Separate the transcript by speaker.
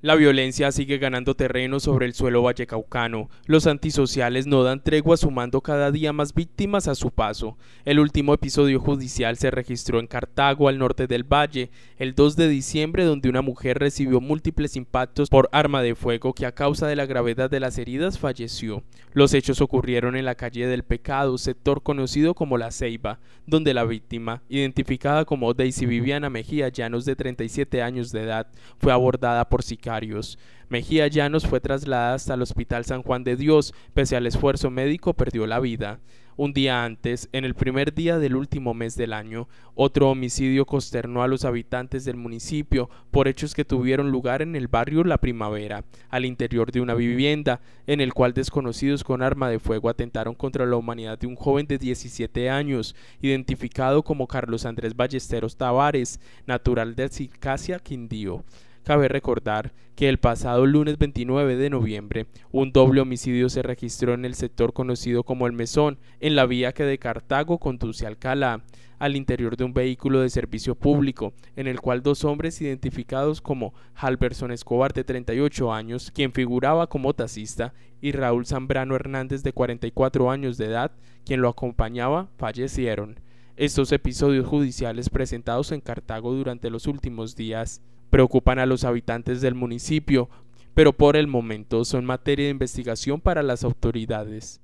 Speaker 1: La violencia sigue ganando terreno sobre el suelo vallecaucano. Los antisociales no dan tregua sumando cada día más víctimas a su paso. El último episodio judicial se registró en Cartago, al norte del valle, el 2 de diciembre, donde una mujer recibió múltiples impactos por arma de fuego que a causa de la gravedad de las heridas falleció. Los hechos ocurrieron en la calle del Pecado, sector conocido como La Ceiba, donde la víctima, identificada como Daisy Viviana Mejía Llanos de 37 años de edad, fue abordada por sicarios Mejía Llanos fue trasladada hasta el Hospital San Juan de Dios, pese al esfuerzo médico perdió la vida. Un día antes, en el primer día del último mes del año, otro homicidio consternó a los habitantes del municipio por hechos que tuvieron lugar en el barrio La Primavera, al interior de una vivienda, en el cual desconocidos con arma de fuego atentaron contra la humanidad de un joven de 17 años, identificado como Carlos Andrés Ballesteros Tavares, natural de Circasia, Quindío. Cabe recordar que el pasado lunes 29 de noviembre, un doble homicidio se registró en el sector conocido como El Mesón, en la vía que de Cartago conduce a Alcalá, al interior de un vehículo de servicio público, en el cual dos hombres identificados como Halverson Escobar, de 38 años, quien figuraba como taxista, y Raúl Zambrano Hernández, de 44 años de edad, quien lo acompañaba, fallecieron. Estos episodios judiciales presentados en Cartago durante los últimos días preocupan a los habitantes del municipio, pero por el momento son materia de investigación para las autoridades.